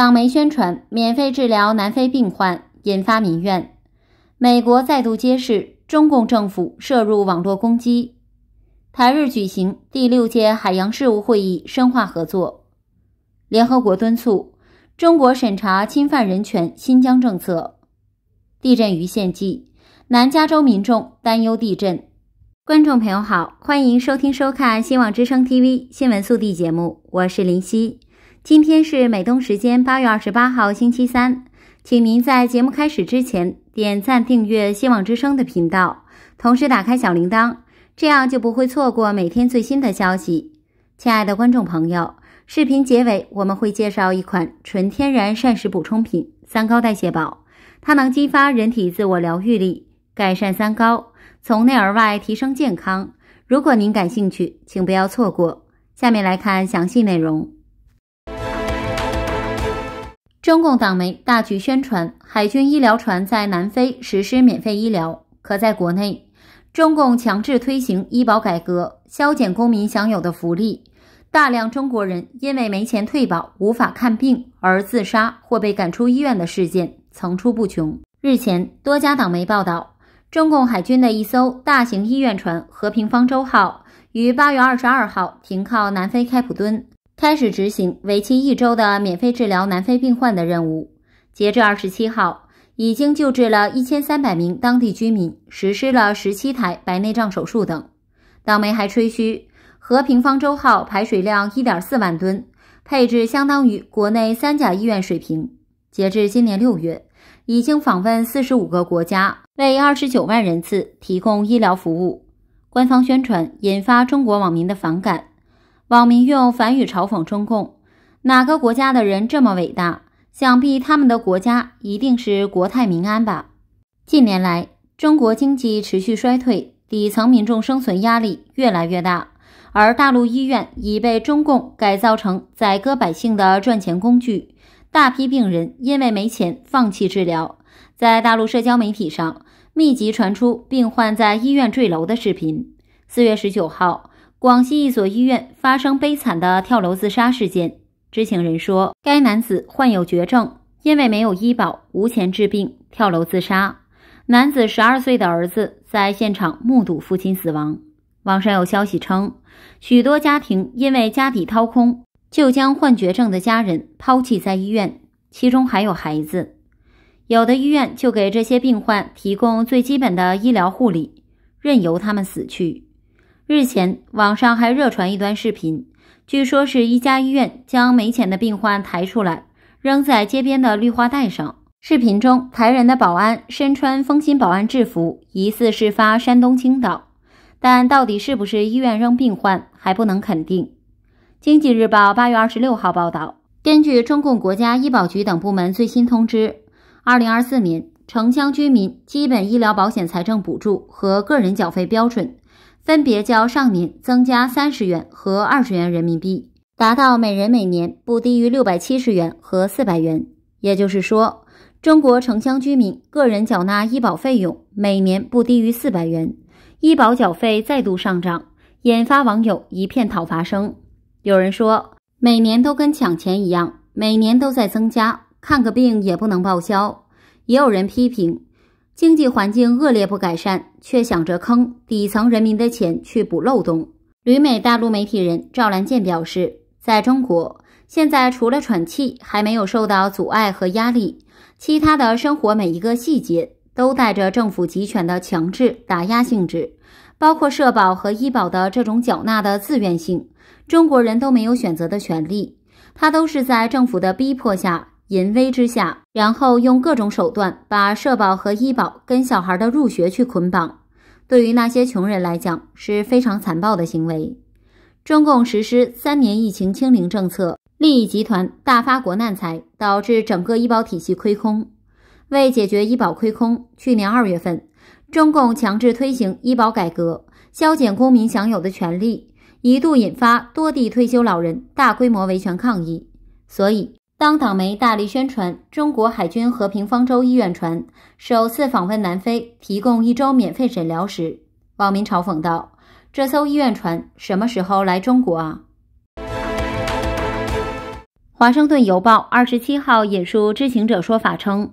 港媒宣传免费治疗南非病患引发民怨，美国再度揭示中共政府涉入网络攻击。台日举行第六届海洋事务会议，深化合作。联合国敦促中国审查侵犯人权新疆政策。地震余震季，南加州民众担忧地震。观众朋友好，欢迎收听收看《新网之声 TV 新闻速递》节目，我是林夕。今天是美东时间八月二十八号星期三，请您在节目开始之前点赞、订阅“希望之声”的频道，同时打开小铃铛，这样就不会错过每天最新的消息。亲爱的观众朋友，视频结尾我们会介绍一款纯天然膳食补充品——三高代谢宝，它能激发人体自我疗愈力，改善三高，从内而外提升健康。如果您感兴趣，请不要错过。下面来看详细内容。中共党媒大举宣传海军医疗船在南非实施免费医疗，可在国内，中共强制推行医保改革，削减公民享有的福利，大量中国人因为没钱退保无法看病而自杀或被赶出医院的事件层出不穷。日前，多家党媒报道，中共海军的一艘大型医院船“和平方舟号”于八月二十二号停靠南非开普敦。开始执行为期一周的免费治疗南非病患的任务。截至二十七号，已经救治了一千三百名当地居民，实施了十七台白内障手术等。党媒还吹嘘“和平方舟号”排水量一点四万吨，配置相当于国内三甲医院水平。截至今年六月，已经访问四十五个国家，为二十九万人次提供医疗服务。官方宣传引发中国网民的反感。网民用反语嘲讽中共：哪个国家的人这么伟大？想必他们的国家一定是国泰民安吧。近年来，中国经济持续衰退，底层民众生存压力越来越大，而大陆医院已被中共改造成宰割百姓的赚钱工具。大批病人因为没钱放弃治疗，在大陆社交媒体上密集传出病患在医院坠楼的视频。四月十九号。广西一所医院发生悲惨的跳楼自杀事件。知情人说，该男子患有绝症，因为没有医保，无钱治病，跳楼自杀。男子十二岁的儿子在现场目睹父亲死亡。网上有消息称，许多家庭因为家底掏空，就将患绝症的家人抛弃在医院，其中还有孩子。有的医院就给这些病患提供最基本的医疗护理，任由他们死去。日前，网上还热传一段视频，据说是一家医院将没钱的病患抬出来，扔在街边的绿化带上。视频中抬人的保安身穿丰鑫保安制服，疑似事发山东青岛，但到底是不是医院扔病患还不能肯定。经济日报八月二十六号报道，根据中共国家医保局等部门最新通知，二零二四年城乡居民基本医疗保险财政补助和个人缴费标准。分别较上年增加三十元和二十元人民币，达到每人每年不低于六百七十元和四百元。也就是说，中国城乡居民个人缴纳医保费用每年不低于四百元。医保缴费再度上涨，引发网友一片讨伐声。有人说，每年都跟抢钱一样，每年都在增加，看个病也不能报销。也有人批评。经济环境恶劣不改善，却想着坑底层人民的钱去补漏洞。旅美大陆媒体人赵兰健表示，在中国现在除了喘气，还没有受到阻碍和压力，其他的生活每一个细节都带着政府集权的强制打压性质，包括社保和医保的这种缴纳的自愿性，中国人都没有选择的权利，他都是在政府的逼迫下。淫威之下，然后用各种手段把社保和医保跟小孩的入学去捆绑，对于那些穷人来讲是非常残暴的行为。中共实施三年疫情清零政策，利益集团大发国难财，导致整个医保体系亏空。为解决医保亏空，去年二月份，中共强制推行医保改革，削减公民享有的权利，一度引发多地退休老人大规模维权抗议。所以。当党媒大力宣传中国海军和平方舟医院船首次访问南非，提供一周免费诊疗时，网民嘲讽道：“这艘医院船什么时候来中国啊？”《华盛顿邮报》二十七号引述知情者说法称，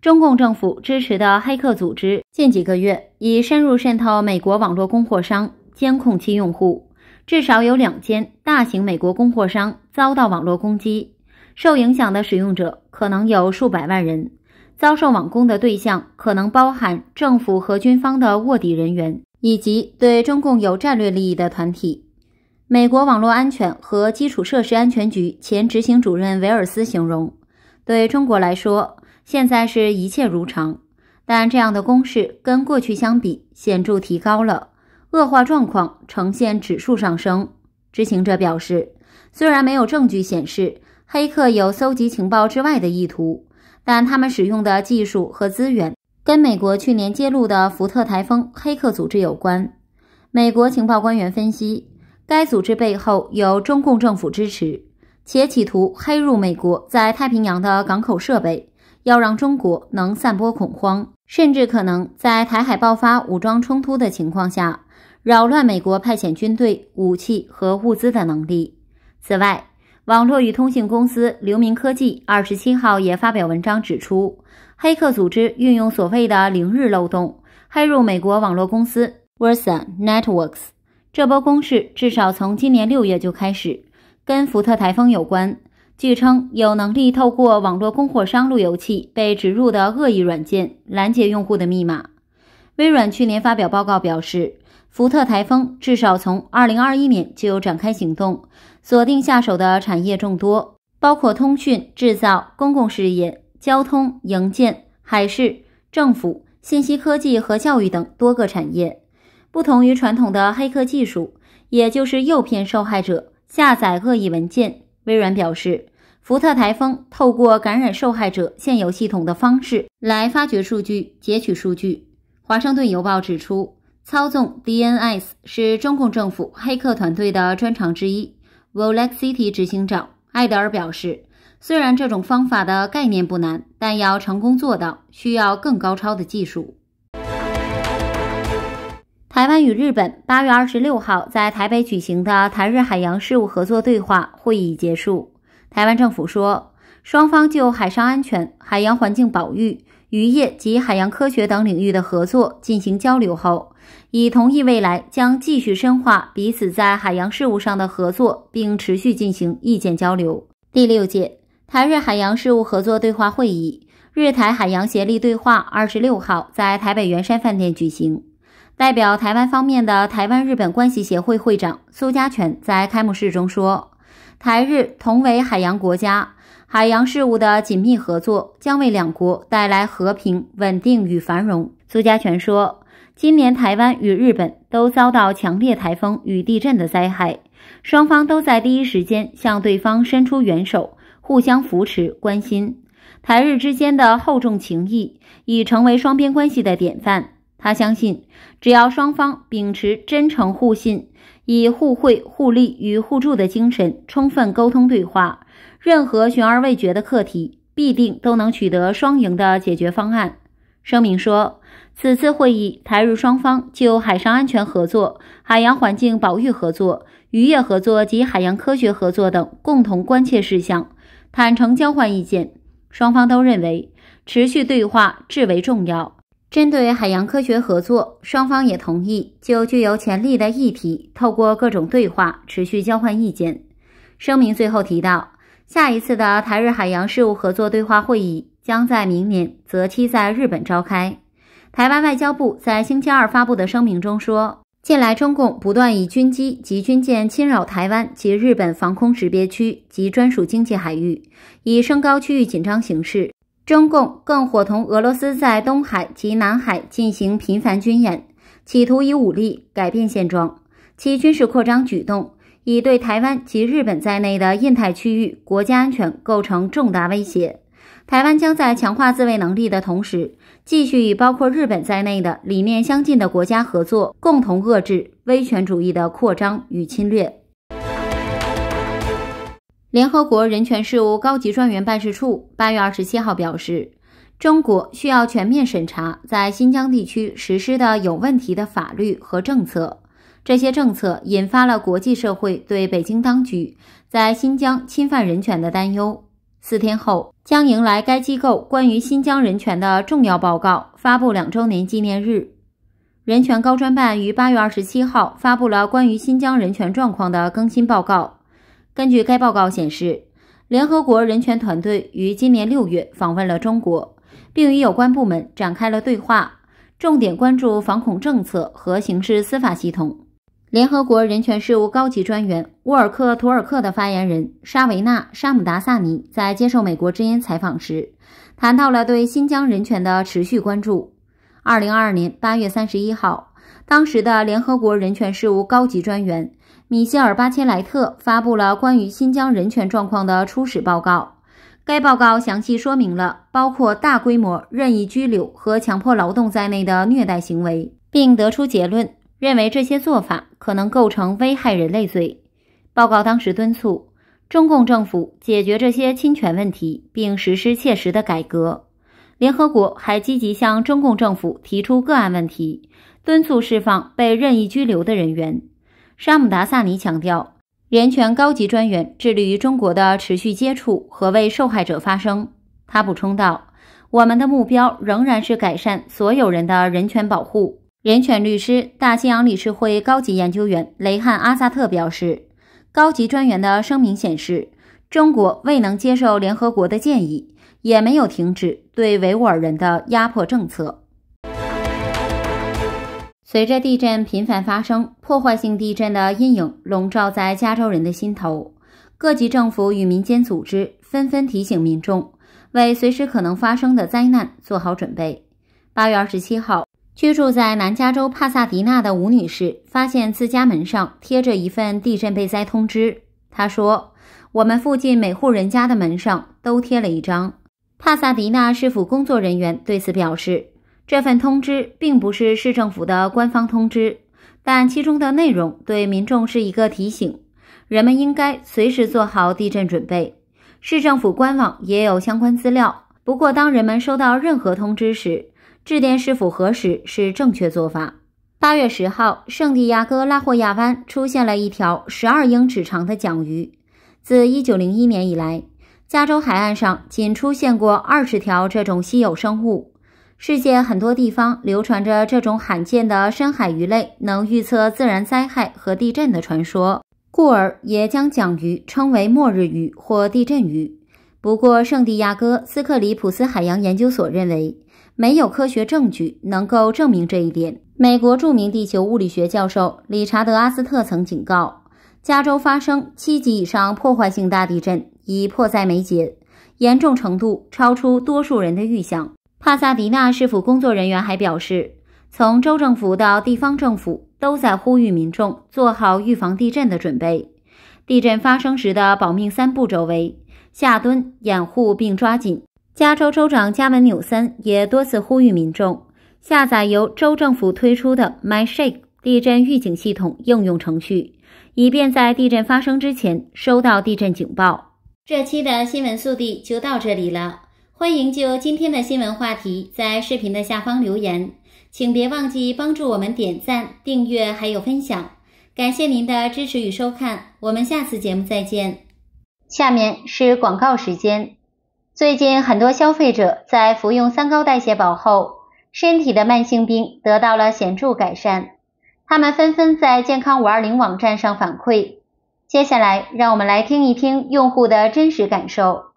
中共政府支持的黑客组织近几个月已深入渗透美国网络供货商、监控器用户，至少有两间大型美国供货商遭到网络攻击。受影响的使用者可能有数百万人，遭受网攻的对象可能包含政府和军方的卧底人员，以及对中共有战略利益的团体。美国网络安全和基础设施安全局前执行主任韦尔斯形容：“对中国来说，现在是一切如常，但这样的攻势跟过去相比显著提高了，恶化状况呈现指数上升。”知情者表示，虽然没有证据显示。黑客有搜集情报之外的意图，但他们使用的技术和资源跟美国去年揭露的“福特台风”黑客组织有关。美国情报官员分析，该组织背后有中共政府支持，且企图黑入美国在太平洋的港口设备，要让中国能散播恐慌，甚至可能在台海爆发武装冲突的情况下，扰乱美国派遣军队、武器和物资的能力。此外，网络与通信公司流明科技二十七号也发表文章指出，黑客组织运用所谓的零日漏洞，黑入美国网络公司 v e r s a o n Networks。这波攻势至少从今年六月就开始，跟福特台风有关。据称，有能力透过网络供货商路由器被植入的恶意软件拦截用户的密码。微软去年发表报告表示，福特台风至少从二零二一年就展开行动。锁定下手的产业众多，包括通讯、制造、公共事业、交通、营建、海事、政府、信息科技和教育等多个产业。不同于传统的黑客技术，也就是诱骗受害者下载恶意文件，微软表示，福特台风透过感染受害者现有系统的方式来发掘数据、截取数据。华盛顿邮报指出，操纵 DNS 是中共政府黑客团队的专长之一。Volaxity 执行长艾德尔表示，虽然这种方法的概念不难，但要成功做到，需要更高超的技术。台湾与日本八月二十六号在台北举行的台日海洋事务合作对话会议结束，台湾政府说，双方就海上安全、海洋环境保育、渔业及海洋科学等领域的合作进行交流后，已同意未来将继续深化彼此在海洋事务上的合作，并持续进行意见交流。第六届台日海洋事务合作对话会议、日台海洋协力对话二十六号在台北圆山饭店举行。代表台湾方面的台湾日本关系协会会长苏家权在开幕式中说：“台日同为海洋国家。”海洋事务的紧密合作将为两国带来和平、稳定与繁荣。苏家全说：“今年台湾与日本都遭到强烈台风与地震的灾害，双方都在第一时间向对方伸出援手，互相扶持、关心。台日之间的厚重情谊已成为双边关系的典范。他相信，只要双方秉持真诚互信，以互惠互利与互助的精神，充分沟通对话。”任何悬而未决的课题，必定都能取得双赢的解决方案。声明说，此次会议，台日双方就海上安全合作、海洋环境保育合作、渔业合作及海洋科学合作等共同关切事项，坦诚交换意见。双方都认为，持续对话至为重要。针对海洋科学合作，双方也同意就具有潜力的议题，透过各种对话持续交换意见。声明最后提到。下一次的台日海洋事务合作对话会议将在明年择期在日本召开。台湾外交部在星期二发布的声明中说，近来中共不断以军机及军舰侵扰台湾及日本防空识别区及专属经济海域，以升高区域紧张形势。中共更伙同俄罗斯在东海及南海进行频繁军演，企图以武力改变现状。其军事扩张举动。以对台湾及日本在内的印太区域国家安全构成重大威胁。台湾将在强化自卫能力的同时，继续与包括日本在内的理念相近的国家合作，共同遏制威权主义的扩张与侵略。联合国人权事务高级专员办事处八月二十七号表示，中国需要全面审查在新疆地区实施的有问题的法律和政策。这些政策引发了国际社会对北京当局在新疆侵犯人权的担忧。四天后将迎来该机构关于新疆人权的重要报告发布两周年纪念日。人权高专办于八月二十七号发布了关于新疆人权状况的更新报告。根据该报告显示，联合国人权团队于今年六月访问了中国，并与有关部门展开了对话，重点关注反恐政策和刑事司法系统。联合国人权事务高级专员沃尔克·图尔克的发言人沙维纳·沙姆达萨尼在接受美国之音采访时，谈到了对新疆人权的持续关注。二零二二年八月三十一号，当时的联合国人权事务高级专员米歇尔·巴切莱特发布了关于新疆人权状况的初始报告。该报告详细说明了包括大规模任意拘留和强迫劳动在内的虐待行为，并得出结论。认为这些做法可能构成危害人类罪。报告当时敦促中共政府解决这些侵权问题，并实施切实的改革。联合国还积极向中共政府提出个案问题，敦促释放被任意拘留的人员。沙姆达萨尼强调，人权高级专员致力于中国的持续接触和为受害者发声。他补充道：“我们的目标仍然是改善所有人的人权保护。”人权律师、大西洋理事会高级研究员雷汉·阿萨特表示：“高级专员的声明显示，中国未能接受联合国的建议，也没有停止对维吾尔人的压迫政策。”随着地震频繁发生，破坏性地震的阴影笼罩在加州人的心头，各级政府与民间组织纷纷提醒民众为随时可能发生的灾难做好准备。八月二十七号。居住在南加州帕萨迪纳的吴女士发现自家门上贴着一份地震备灾通知。她说：“我们附近每户人家的门上都贴了一张。”帕萨迪纳市府工作人员对此表示，这份通知并不是市政府的官方通知，但其中的内容对民众是一个提醒，人们应该随时做好地震准备。市政府官网也有相关资料。不过，当人们收到任何通知时，致电是否核实是正确做法。八月十号，圣地亚哥拉霍亚湾出现了一条十二英尺长的桨鱼。自一九零一年以来，加州海岸上仅出现过二十条这种稀有生物。世界很多地方流传着这种罕见的深海鱼类能预测自然灾害和地震的传说，故而也将桨鱼称为末日鱼或地震鱼。不过，圣地亚哥斯克里普斯海洋研究所认为。没有科学证据能够证明这一点。美国著名地球物理学教授理查德·阿斯特曾警告，加州发生七级以上破坏性大地震已迫在眉睫，严重程度超出多数人的预想。帕萨迪纳市府工作人员还表示，从州政府到地方政府都在呼吁民众做好预防地震的准备。地震发生时的保命三步骤为：下蹲、掩护并抓紧。加州州长加文纽森也多次呼吁民众下载由州政府推出的 My Shake 地震预警系统应用程序，以便在地震发生之前收到地震警报。这期的新闻速递就到这里了，欢迎就今天的新闻话题在视频的下方留言，请别忘记帮助我们点赞、订阅还有分享，感谢您的支持与收看，我们下次节目再见。下面是广告时间。最近很多消费者在服用三高代谢宝后，身体的慢性病得到了显著改善，他们纷纷在健康五二零网站上反馈。接下来，让我们来听一听用户的真实感受。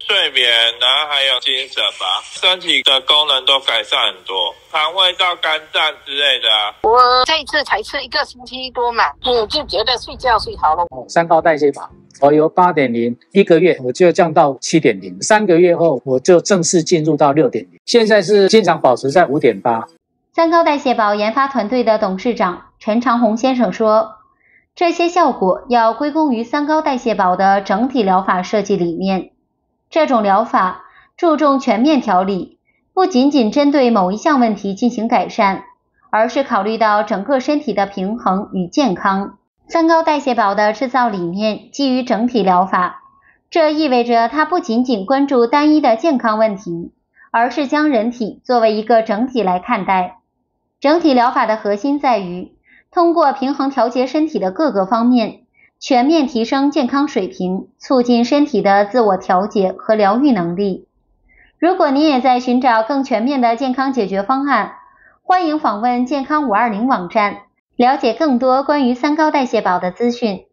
睡眠难，还有精神吧，身体的功能都改善很多，肠胃到肝脏之类的。我这次才吃一个星期多嘛，我就觉得睡觉睡好了。三高代谢宝。我由八点零一个月，我就降到七点零，三个月后我就正式进入到六点零，现在是经常保持在五点八。三高代谢宝研发团队的董事长陈长红先生说，这些效果要归功于三高代谢宝的整体疗法设计理念。这种疗法注重全面调理，不仅仅针对某一项问题进行改善，而是考虑到整个身体的平衡与健康。三高代谢宝的制造理念基于整体疗法，这意味着它不仅仅关注单一的健康问题，而是将人体作为一个整体来看待。整体疗法的核心在于通过平衡调节身体的各个方面，全面提升健康水平，促进身体的自我调节和疗愈能力。如果你也在寻找更全面的健康解决方案，欢迎访问健康五二零网站。了解更多关于三高代谢宝的资讯。